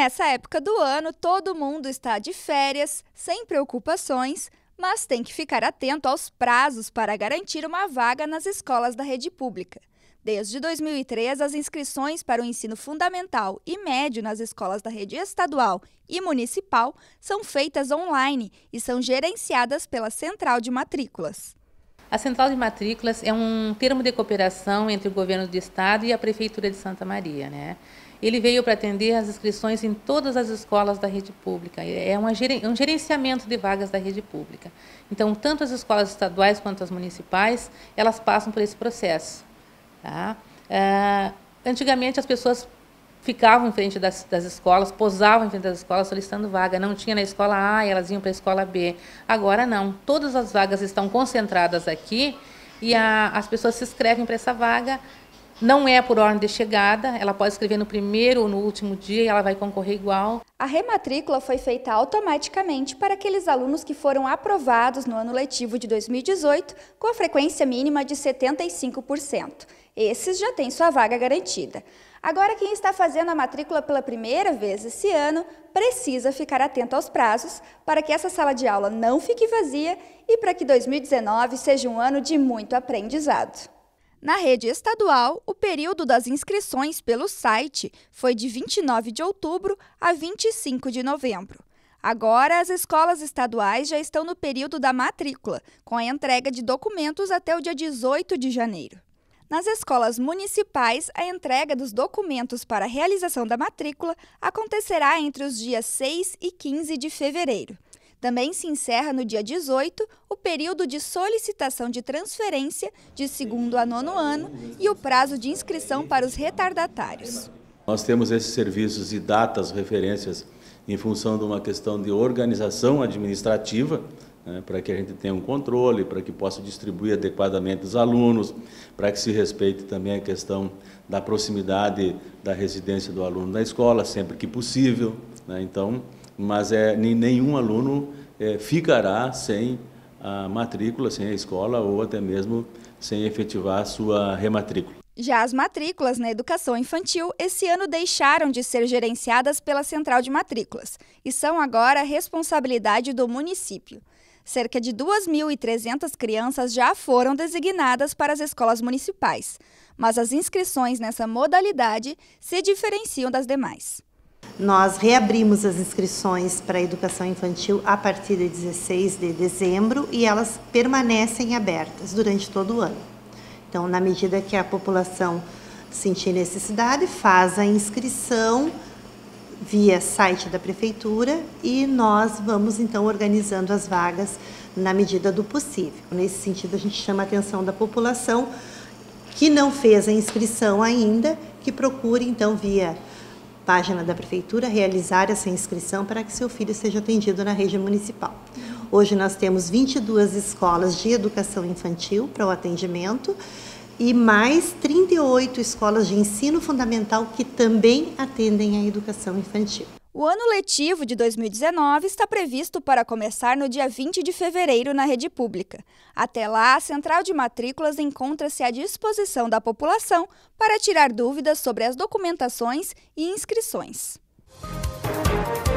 Nessa época do ano, todo mundo está de férias, sem preocupações, mas tem que ficar atento aos prazos para garantir uma vaga nas escolas da rede pública. Desde 2003, as inscrições para o ensino fundamental e médio nas escolas da rede estadual e municipal são feitas online e são gerenciadas pela Central de Matrículas. A Central de Matrículas é um termo de cooperação entre o governo do estado e a Prefeitura de Santa Maria, né? Ele veio para atender as inscrições em todas as escolas da rede pública. É um gerenciamento de vagas da rede pública. Então, tanto as escolas estaduais quanto as municipais, elas passam por esse processo. Tá? É, antigamente, as pessoas ficavam em frente das, das, escolas, posavam em frente das escolas solicitando vaga. Não tinha na escola A, elas iam para a escola B. Agora não, todas as vagas estão concentradas aqui e a, as pessoas se inscrevem para essa vaga, não é por ordem de chegada, ela pode escrever no primeiro ou no último dia e ela vai concorrer igual. A rematrícula foi feita automaticamente para aqueles alunos que foram aprovados no ano letivo de 2018 com a frequência mínima de 75%. Esses já têm sua vaga garantida. Agora, quem está fazendo a matrícula pela primeira vez esse ano precisa ficar atento aos prazos para que essa sala de aula não fique vazia e para que 2019 seja um ano de muito aprendizado. Na rede estadual, o período das inscrições pelo site foi de 29 de outubro a 25 de novembro. Agora, as escolas estaduais já estão no período da matrícula, com a entrega de documentos até o dia 18 de janeiro. Nas escolas municipais, a entrega dos documentos para a realização da matrícula acontecerá entre os dias 6 e 15 de fevereiro. Também se encerra no dia 18 o período de solicitação de transferência de segundo a nono ano e o prazo de inscrição para os retardatários. Nós temos esses serviços e datas, referências, em função de uma questão de organização administrativa, né, para que a gente tenha um controle, para que possa distribuir adequadamente os alunos, para que se respeite também a questão da proximidade da residência do aluno da escola, sempre que possível. Né, então, mas é, nenhum aluno é, ficará sem a matrícula, sem a escola ou até mesmo sem efetivar sua rematrícula. Já as matrículas na educação infantil esse ano deixaram de ser gerenciadas pela Central de Matrículas e são agora responsabilidade do município. Cerca de 2.300 crianças já foram designadas para as escolas municipais, mas as inscrições nessa modalidade se diferenciam das demais. Nós reabrimos as inscrições para a educação infantil a partir de 16 de dezembro e elas permanecem abertas durante todo o ano. Então, na medida que a população sentir necessidade, faz a inscrição via site da prefeitura e nós vamos então organizando as vagas na medida do possível. Nesse sentido, a gente chama a atenção da população que não fez a inscrição ainda, que procure então via página da prefeitura realizar essa inscrição para que seu filho seja atendido na rede municipal. Hoje nós temos 22 escolas de educação infantil para o atendimento e mais 38 escolas de ensino fundamental que também atendem à educação infantil. O ano letivo de 2019 está previsto para começar no dia 20 de fevereiro na rede pública. Até lá, a central de matrículas encontra-se à disposição da população para tirar dúvidas sobre as documentações e inscrições. Música